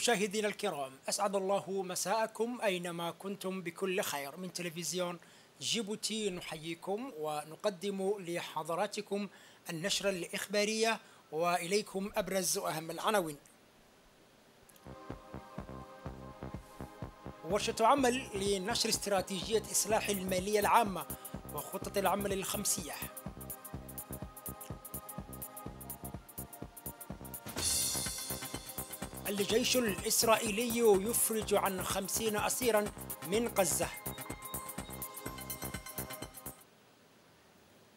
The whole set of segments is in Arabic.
مشاهدينا الكرام أسعد الله مساءكم أينما كنتم بكل خير من تلفزيون جيبوتي نحييكم ونقدم لحضراتكم النشرة الإخبارية وإليكم أبرز وأهم العناوين ورشة عمل لنشر استراتيجية إصلاح المالية العامة وخطة العمل الخمسية الجيش الإسرائيلي يفرج عن خمسين أسيرا من غزة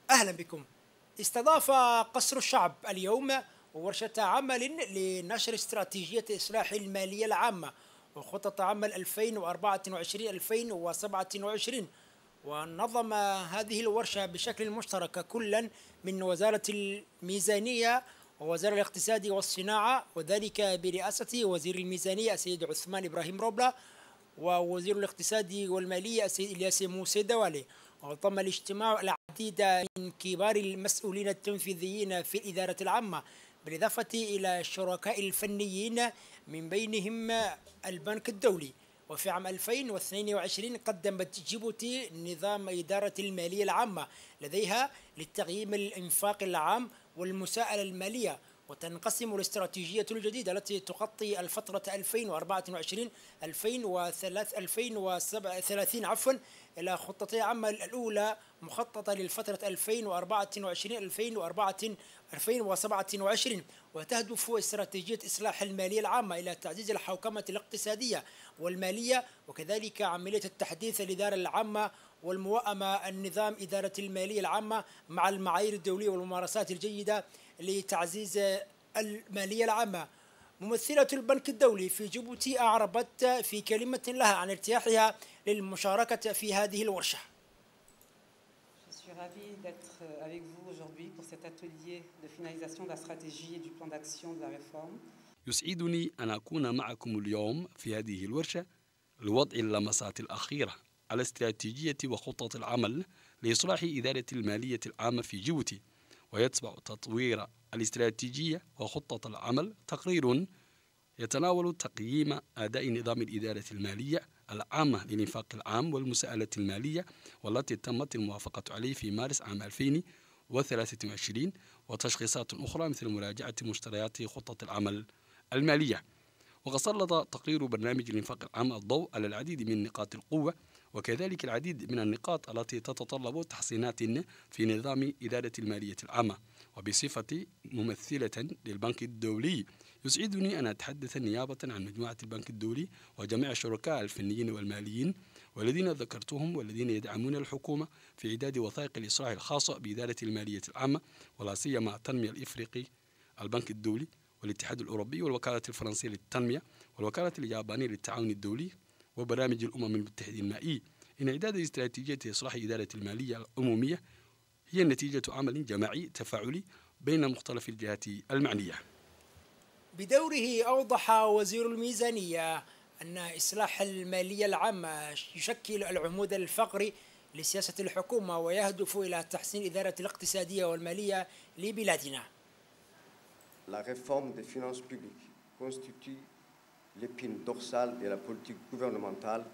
أهلا بكم استضاف قصر الشعب اليوم ورشة عمل لنشر استراتيجية إصلاح المالية العامة وخطط عمل 2024-2027 ونظم هذه الورشة بشكل مشترك كلا من وزارة الميزانية ووزير الاقتصاد والصناعة وذلك برئاسة وزير الميزانية السيد عثمان إبراهيم روبلا ووزير الاقتصاد والمالية السيد إلياس موسى دوالي وتم الاجتماع العديد من كبار المسؤولين التنفيذيين في الإدارة العامة بالإضافة إلى الشركاء الفنيين من بينهم البنك الدولي وفي عام 2022 قدمت جيبوتي نظام إدارة المالية العامة لديها للتقييم الإنفاق العام والمساءلة المالية وتنقسم الاستراتيجية الجديدة التي تغطي الفترة 2024 2030 عفوا إلى خطتي عمل الأولى مخططة للفترة 2024 2027 وتهدف استراتيجية إصلاح المالية العامة إلى تعزيز الحوكمة الاقتصادية والمالية وكذلك عملية التحديث الإدارة العامة والموائمة النظام إدارة المالية العامة مع المعايير الدولية والممارسات الجيدة لتعزيز المالية العامة ممثلة البنك الدولي في جيبوتي أعربت في كلمة لها عن ارتياحها للمشاركة في هذه الورشة ravie d'être euh, avec vous aujourd'hui pour cet atelier de finalisation de la stratégie et du plan d'action de la réforme. يسعدني أن أكون معكم اليوم في هذه الورشة لوضع اللمسات الأخيرة على استراتيجية وخطط العمل لإصلاح إدارة المالية العامة في جيبوتي ويتبع تطوير الاستراتيجية وخطة العمل تقرير يتناول تقييم أداء نظام الإدارة المالية العامة للإنفاق العام والمساءلة المالية والتي تمت الموافقة عليه في مارس عام 2023 وتشخيصات أخرى مثل مراجعة مشتريات خطة العمل المالية وقد سلط تقرير برنامج الإنفاق العام الضوء على العديد من نقاط القوة وكذلك العديد من النقاط التي تتطلب تحسينات في نظام إدارة المالية العامة وبصفتي ممثلة للبنك الدولي يسعدني أن أتحدث نيابة عن مجموعة البنك الدولي وجميع الشركاء الفنيين والماليين والذين ذكرتهم والذين يدعمون الحكومة في إعداد وثائق الإصلاح الخاصة بإدارة المالية العامة ولا سيما التنمية الإفريقي البنك الدولي والاتحاد الأوروبي والوكالة الفرنسية للتنمية والوكالة اليابانية للتعاون الدولي وبرامج الأمم المتحدة النائية انعداد استراتيجية إصلاح إدارة المالية العمومية هي نتيجة عمل جماعي تفاعلي بين مختلف الجهات المعنية بدوره أوضح وزير الميزانية أن إصلاح المالية العامة يشكل العمود الفقري لسياسة الحكومة ويهدف إلى تحسين الإدارة الاقتصادية والمالية لبلادنا. La réforme des finances publiques constitue l'épine dorsale de la politique gouvernementale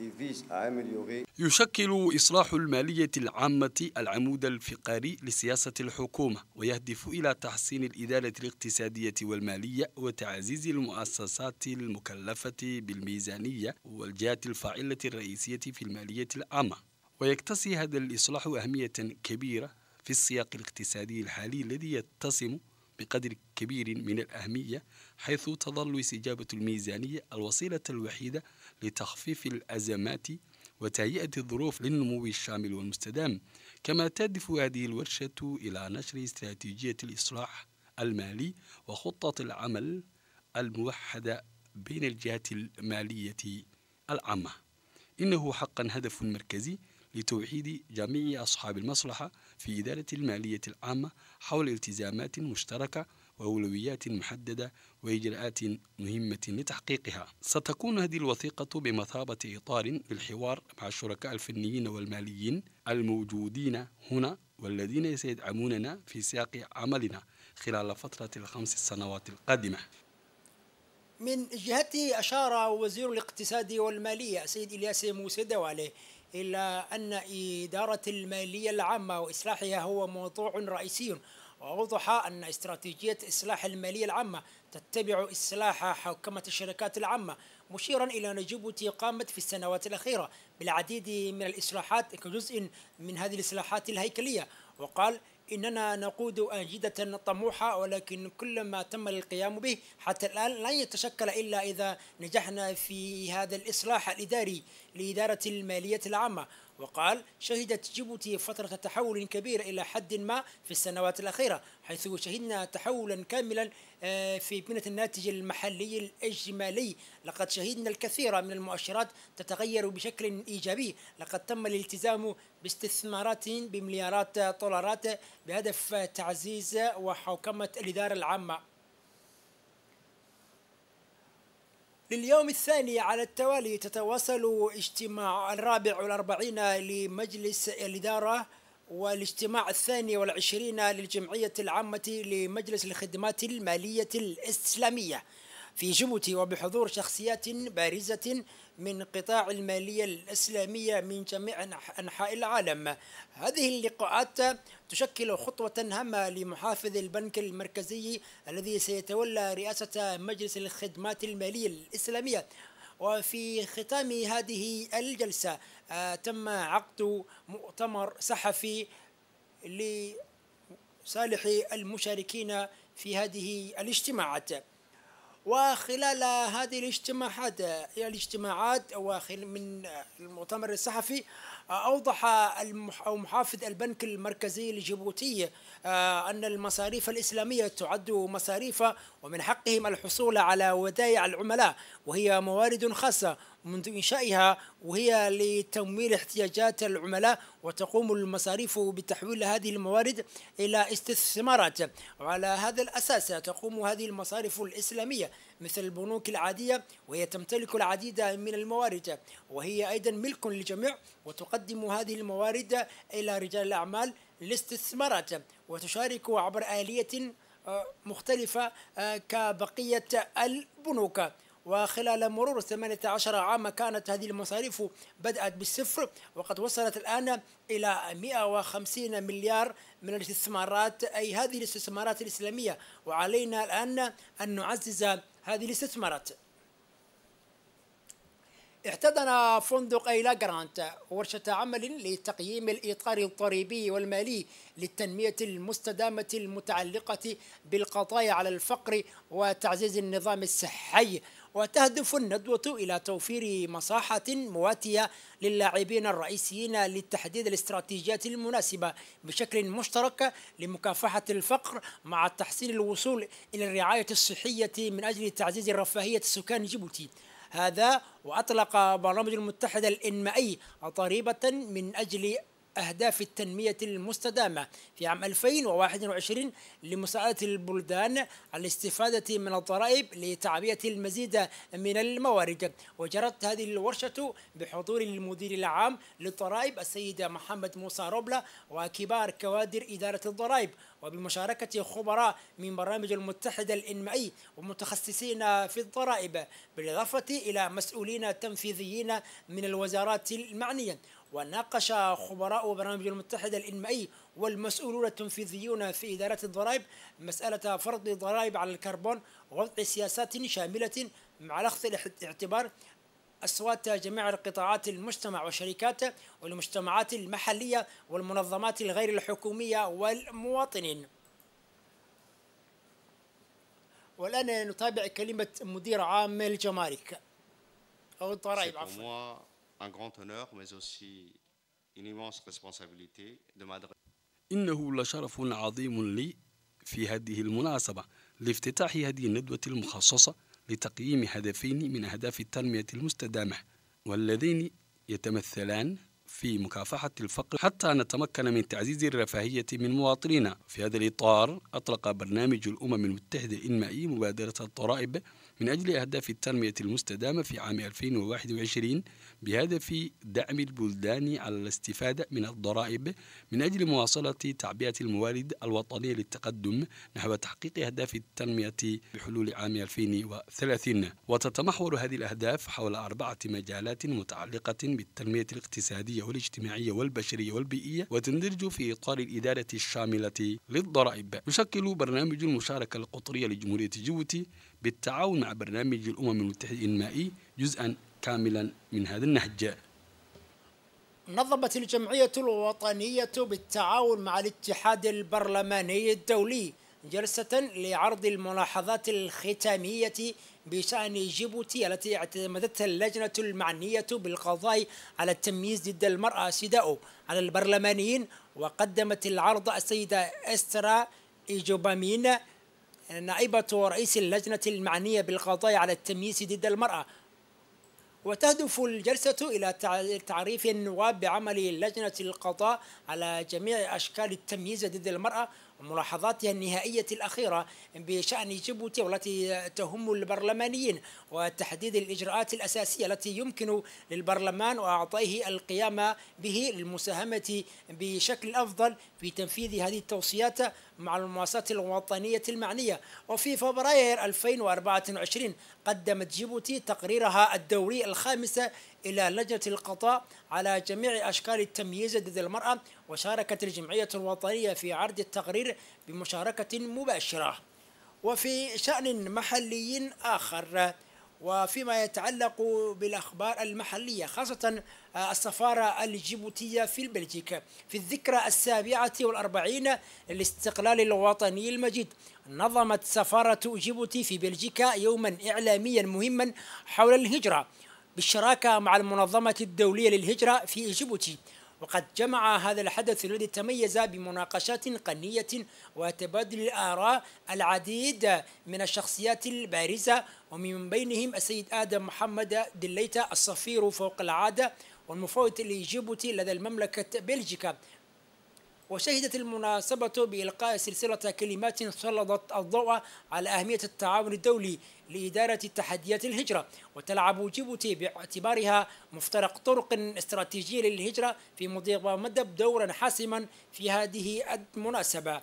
et vise à améliorer يشكل إصلاح المالية العامة العمود الفقري لسياسة الحكومة ويهدف إلى تحسين الإدارة الاقتصادية والمالية وتعزيز المؤسسات المكلفة بالميزانية والجهات الفاعلة الرئيسية في المالية العامة ويكتسي هذا الإصلاح أهمية كبيرة في السياق الاقتصادي الحالي الذي يتسم بقدر كبير من الأهمية حيث تظل استجابة الميزانية الوسيلة الوحيدة لتخفيف الأزمات وتهيئة الظروف للنمو الشامل والمستدام كما تهدف هذه الورشة إلى نشر استراتيجية الإصلاح المالي وخطة العمل الموحدة بين الجهات المالية العامة إنه حقا هدف مركزي لتوحيد جميع أصحاب المصلحة في إدارة المالية العامة حول التزامات مشتركة وأولويات محددة وإجراءات مهمة لتحقيقها. ستكون هذه الوثيقة بمثابة إطار للحوار مع الشركاء الفنيين والماليين الموجودين هنا والذين سيدعموننا في سياق عملنا خلال فترة الخمس سنوات القادمة. من جهتي أشار وزير الاقتصاد والمالية سيد إلياس موسى دوالي إلا أن إدارة المالية العامة وإصلاحها هو موضوع رئيسي وأوضح أن استراتيجية إصلاح المالية العامة تتبع إصلاح حوكمة الشركات العامة مشيرا إلى جيبوتي قامت في السنوات الأخيرة بالعديد من الإصلاحات كجزء من هذه الإصلاحات الهيكلية وقال إننا نقود أنشدة طموحة ولكن كل ما تم القيام به حتى الآن لن يتشكل إلا إذا نجحنا في هذا الإصلاح الإداري لإدارة المالية العامة وقال شهدت جيبوتي فترة تحول كبير إلى حد ما في السنوات الأخيرة حيث شهدنا تحولا كاملا آه، في بنية الناتج المحلي الإجمالي لقد شهدنا الكثير من المؤشرات تتغير بشكل إيجابي لقد تم الالتزام باستثمارات بمليارات دولارات بهدف تعزيز وحوكمة الإدارة العامة لليوم الثاني على التوالي تتواصل اجتماع الرابع والأربعين لمجلس الإدارة والاجتماع الثاني والعشرين للجمعية العامة لمجلس الخدمات المالية الإسلامية في جمتي وبحضور شخصيات بارزة من قطاع المالية الإسلامية من جميع أنحاء العالم هذه اللقاءات تشكل خطوة هامة لمحافظ البنك المركزي الذي سيتولى رئاسة مجلس الخدمات المالية الإسلامية وفي ختام هذه الجلسة آه، تم عقد مؤتمر صحفي لصالح المشاركين في هذه الاجتماعات وخلال هذه الاجتماعات يعني الاجتماعات وخلال من المؤتمر الصحفي أوضح محافظ البنك المركزي لجيبوتي آه، أن المصاريف الإسلامية تعد مصاريف ومن حقهم الحصول على ودائع العملاء وهي موارد خاصة منذ إنشائها وهي لتمويل احتياجات العملاء وتقوم المصاريف بتحويل هذه الموارد إلى استثمارات وعلى هذا الأساس تقوم هذه المصارف الإسلامية مثل البنوك العادية وهي تمتلك العديد من الموارد وهي أيضا ملك للجميع وتقدم هذه الموارد إلى رجال الأعمال للاستثمارات وتشارك عبر آلية آه، مختلفة آه، كبقية البنوك وخلال مرور 18 عاما كانت هذه المصاريف بدأت بالصفر وقد وصلت الآن إلى 150 مليار من الاستثمارات أي هذه الاستثمارات الإسلامية وعلينا الآن أن نعزز هذه اللي استثمرت احتضن فندق أيلا جرانت ورشة عمل لتقييم الإطار الضريبي والمالي للتنمية المستدامة المتعلقة بالقضايا على الفقر وتعزيز النظام الصحي وتهدف الندوة إلى توفير مساحة مواتية للاعبين الرئيسيين لتحديد الاستراتيجيات المناسبة بشكل مشترك لمكافحة الفقر مع تحسين الوصول إلى الرعاية الصحية من أجل تعزيز رفاهية سكان جيبوتي هذا وأطلق برنامج المتحدة الإنمائي ضريبة من أجل أهداف التنمية المستدامة في عام 2021 لمساعدة البلدان على الاستفادة من الضرائب لتعبئة المزيد من الموارد وجرت هذه الورشة بحضور المدير العام للضرائب السيد محمد موسى روبلا وكبار كوادر إدارة الضرائب وبمشاركة خبراء من برامج المتحدة الإنمائي ومتخصصين في الضرائب بالإضافة إلى مسؤولين تنفيذيين من الوزارات المعنية وناقش خبراء برنامج المتحدة الإنمائي والمسؤولون التنفيذيون في إدارة الضرائب مسألة فرض ضرائب على الكربون ووضع سياسات شاملة مع لخص الاعتبار أصوات جميع القطاعات المجتمع والشركات والمجتمعات المحلية والمنظمات الغير الحكومية والمواطنين والآن نتابع كلمة مدير عام الجمارك أو الضرائب عفوا un grand honneur mais aussi une immense responsabilité de m'adresser. إنه لشرف عظيم لي في هذه المناسبة لافتتاح هذه الندوة المخصصة لتقييم هدفين من أهداف التنمية المستدامة واللذين يتمثلان في مكافحة الفقر حتى نتمكن من تعزيز الرفاهية من مواطنينا في هذا الإطار أطلق برنامج الأمم المتحدة الإنمائي مبادرة الضرائب من أجل أهداف التنمية المستدامة في عام 2021 بهدف دعم البلدان على الاستفادة من الضرائب من أجل مواصلة تعبئة الموارد الوطنية للتقدم نحو تحقيق أهداف التنمية بحلول عام 2030 وتتمحور هذه الأهداف حول أربعة مجالات متعلقة بالتنمية الاقتصادية والاجتماعية والبشرية والبيئية وتندرج في إطار الإدارة الشاملة للضرائب يشكل برنامج المشاركة القطرية لجمهورية جوتي بالتعاون مع برنامج الأمم المتحدة الإنمائي جزءا كاملا من هذا النهج نظمت الجمعية الوطنية بالتعاون مع الاتحاد البرلماني الدولي جلسة لعرض الملاحظات الختامية بشأن جيبوتي التي اعتمدتها اللجنة المعنية بالقضاء على التمييز ضد المرأة سيداو على البرلمانيين وقدمت العرض السيدة استرا إيجوبامين نائبة رئيس اللجنة المعنية بالقضاء على التمييز ضد المرأة وتهدف الجلسة إلى تعريف النواب بعمل لجنة القضاء على جميع أشكال التمييز ضد المرأة ملاحظاتها النهائية الأخيرة بشأن جيبوتي والتي تهم البرلمانيين وتحديد الإجراءات الأساسية التي يمكن للبرلمان وأعطائه القيام به للمساهمة بشكل أفضل في تنفيذ هذه التوصيات مع المؤسسات الوطنية المعنية وفي فبراير 2024 قدمت جيبوتي تقريرها الدوري الخامس إلى لجنة القضاء على جميع أشكال التمييز ضد المرأة وشاركت الجمعية الوطنية في عرض التقرير بمشاركة مباشرة وفي شأن محلي آخر وفيما يتعلق بالأخبار المحلية خاصة آه، السفارة الجيبوتية في بلجيكا في الذكرى السابعة والأربعين للاستقلال الوطني المجيد نظمت سفارة جيبوتي في بلجيكا يوما إعلاميا مهما حول الهجرة بالشراكة مع المنظمة الدولية للهجرة في جيبوتي وقد جمع هذا الحدث الذي تميز بمناقشات قنية وتبادل الآراء العديد من الشخصيات البارزة ومن بينهم السيد آدم محمد دليتا الصفير فوق العادة والمفوض لجيبوتي لدى المملكة بلجيكا وشهدت المناسبة بإلقاء سلسلة كلمات سلطت الضوء على أهمية التعاون الدولي لإدارة تحديات الهجرة وتلعب جيبوتي باعتبارها مفترق طرق استراتيجية للهجرة في مضيق مدب دورا حاسما في هذه المناسبة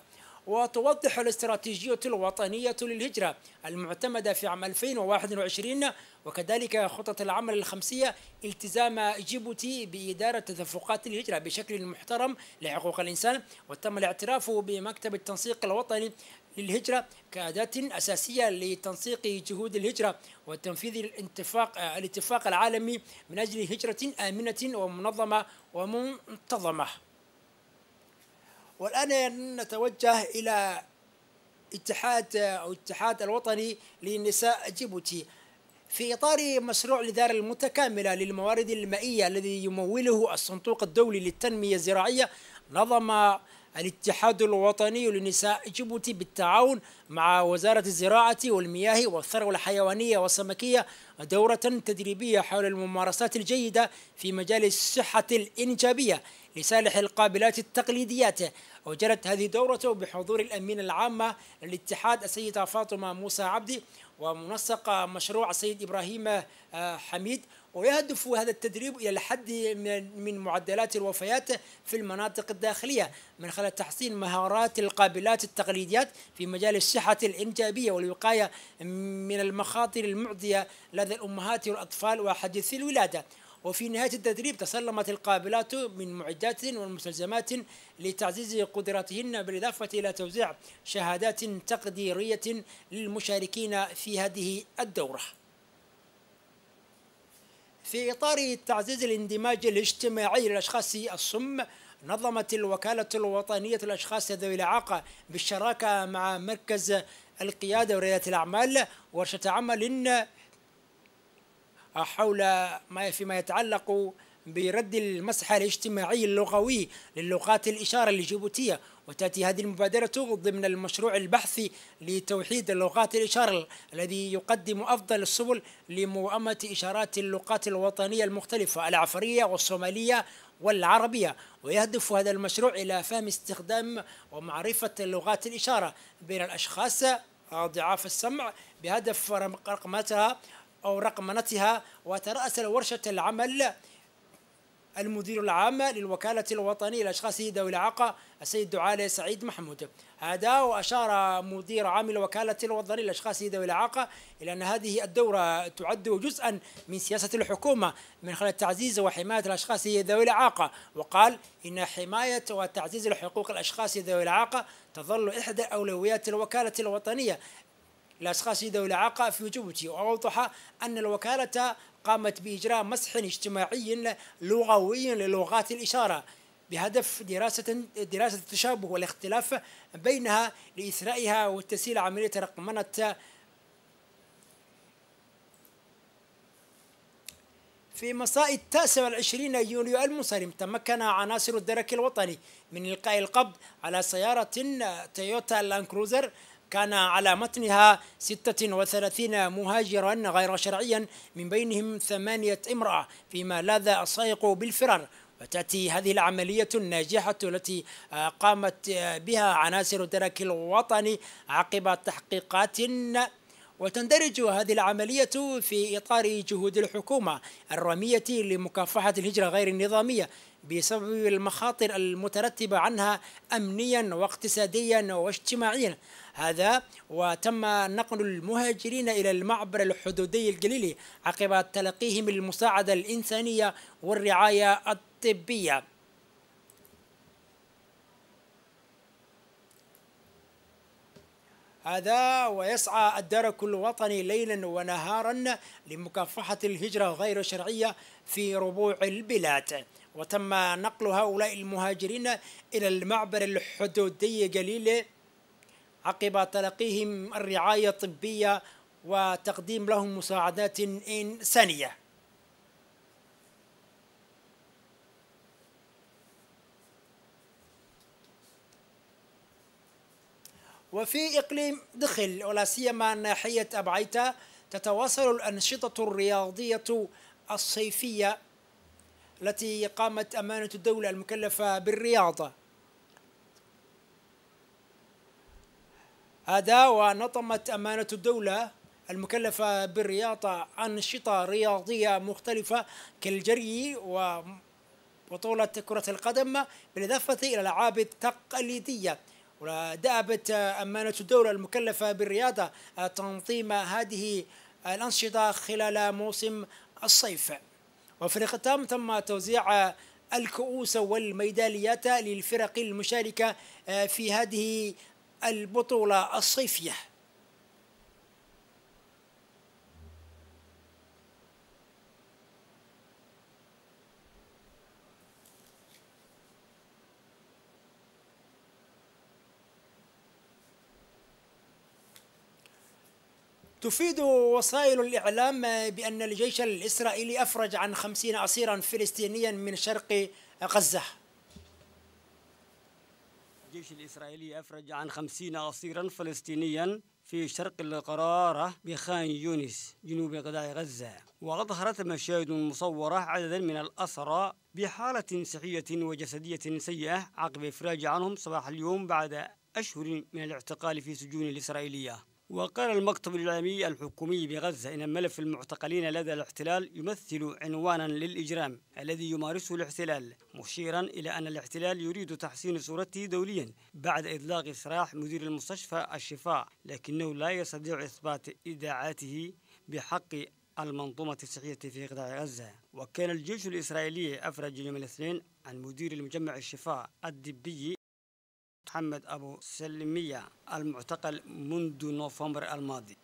وتوضح الاستراتيجية الوطنية للهجرة المعتمدة في عام 2021 وكذلك خطة العمل الخمسية التزام جيبوتي بإدارة تدفقات الهجرة بشكل محترم لحقوق الإنسان وتم الاعتراف بمكتب التنسيق الوطني للهجرة كأداة أساسية لتنسيق جهود الهجرة وتنفيذ الاتفاق الاتفاق العالمي من أجل هجرة آمنة ومنظمة ومنتظمة والآن نتوجه إلى اتحاد أو الاتحاد الوطني للنساء جيبوتي في إطار مشروع الإدارة المتكاملة للموارد المائية الذي يموله الصندوق الدولي للتنمية الزراعية نظم الاتحاد الوطني لنساء جيبوتي بالتعاون مع وزارة الزراعة والمياه والثروة الحيوانية والسمكية دورة تدريبية حول الممارسات الجيدة في مجال الصحة الإنجابية لصالح القابلات التقليديات وجرت هذه الدورة بحضور الأمين العامة للاتحاد السيدة فاطمة موسى عبدي ومنسق مشروع السيد إبراهيم آه، حميد ويهدف هذا التدريب إلى الحد من معدلات الوفيات في المناطق الداخلية من خلال تحسين مهارات القابلات التقليديات في مجال الصحة الإنجابية والوقاية من المخاطر المعدية لدى الأمهات والأطفال وحديثي الولادة وفي نهاية التدريب تسلمت القابلات من معدات ومستلزمات لتعزيز قدراتهن بالإضافة إلى توزيع شهادات تقديرية للمشاركين في هذه الدورة في إطار تعزيز الاندماج الاجتماعي للأشخاص الصم نظمت الوكالة الوطنية للأشخاص ذوي الإعاقة بالشراكة مع مركز القيادة وريادة الأعمال ورشة عمل حول ما فيما يتعلق برد المسح الاجتماعي اللغوي للغات الإشارة الجيبوتية وتأتي هذه المبادرة ضمن المشروع البحثي لتوحيد لغات الإشارة الذي يقدم أفضل السبل لموأمة إشارات اللغات الوطنية المختلفة العفرية والصومالية والعربية ويهدف هذا المشروع إلى فهم استخدام ومعرفة لغات الإشارة بين الأشخاص ضعاف السمع بهدف رقمتها أو رقمنتها وترأس ورشة العمل المدير العام للوكالة الوطنية للأشخاص ذوي الإعاقة السيد دعالي سعيد محمود هذا وأشار مدير عام الوكالة الوطنية للأشخاص ذوي الإعاقة إلى أن هذه الدورة تعد جزءا من سياسة الحكومة من خلال تعزيز وحماية الأشخاص ذوي الإعاقة وقال إن حماية وتعزيز حقوق الأشخاص ذوي الإعاقة تظل إحدى أولويات الوكالة الوطنية الأشخاص ذوي الإعاقة في جيبوتي وأوضح أن الوكالة قامت بإجراء مسح اجتماعي لغوي للغات الإشارة بهدف دراسة دراسة التشابه والاختلاف بينها لإثرائها وتسهيل عملية رقمنة في مساء التاسع والعشرين يوليو المنصرم تمكن عناصر الدرك الوطني من إلقاء القبض على سيارة تويوتا لاند كروزر كان على متنها 36 مهاجرا غير شرعيا من بينهم ثمانية امرأة فيما لاذ السائق بالفرار وتأتي هذه العملية الناجحة التي آه، قامت آه، بها عناصر الدرك الوطني عقب تحقيقات وتندرج هذه العملية في إطار جهود الحكومة الرامية لمكافحة الهجرة غير النظامية بسبب المخاطر المترتبة عنها أمنيا واقتصاديا واجتماعيا هذا وتم نقل المهاجرين إلى المعبر الحدودي الجليلي عقب تلقيهم المساعدة الإنسانية والرعاية الطبية هذا ويسعى الدرك الوطني ليلا ونهارا لمكافحة الهجرة غير الشرعية في ربوع البلاد وتم نقل هؤلاء المهاجرين إلى المعبر الحدودي جليلي عقب تلقيهم الرعاية الطبية وتقديم لهم مساعدات إنسانية وفي إقليم دخل ولا سيما ناحية أبعيتا تتواصل الأنشطة الرياضية الصيفية التي قامت أمانة الدولة المكلفة بالرياضة هذا ونظمت أمانة الدولة المكلفة بالرياضة أنشطة رياضية مختلفة كالجري و بطولة كرة القدم بالإضافة إلى الألعاب التقليدية ودأبت أمانة الدولة المكلفة بالرياضة تنظيم هذه الأنشطة خلال موسم الصيف وفي الختام تم توزيع الكؤوس والميداليات للفرق المشاركة في هذه البطولة الصيفية تفيد وسائل الإعلام بأن الجيش الإسرائيلي أفرج عن خمسين أسيرا فلسطينيا من شرق غزة الجيش الإسرائيلي أفرج عن خمسين أسيرا فلسطينيا في شرق القرارة بخان يونس جنوب قطاع غزة وأظهرت مشاهد مصورة عددا من الأسرى بحالة صحية وجسدية سيئة عقب إفراج عنهم صباح اليوم بعد أشهر من الاعتقال في سجون الإسرائيلية وقال المكتب الإعلامي الحكومي بغزة إن ملف المعتقلين لدى الاحتلال يمثل عنوانا للإجرام الذي يمارسه الاحتلال مشيرا إلى أن الاحتلال يريد تحسين صورته دوليا بعد إطلاق سراح مدير المستشفى الشفاء لكنه لا يستطيع إثبات إدعاءاته بحق المنظومة الصحية في قطاع غزة وكان الجيش الإسرائيلي أفرج يوم الاثنين عن مدير المجمع الشفاء الدبي محمد أبو سلمية المعتقل منذ نوفمبر الماضي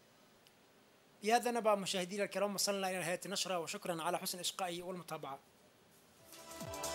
بهذا نبأ مشاهدينا الكرام وصلنا إلى نهاية النشرة وشكرا على حسن إشقائي والمتابعة thank you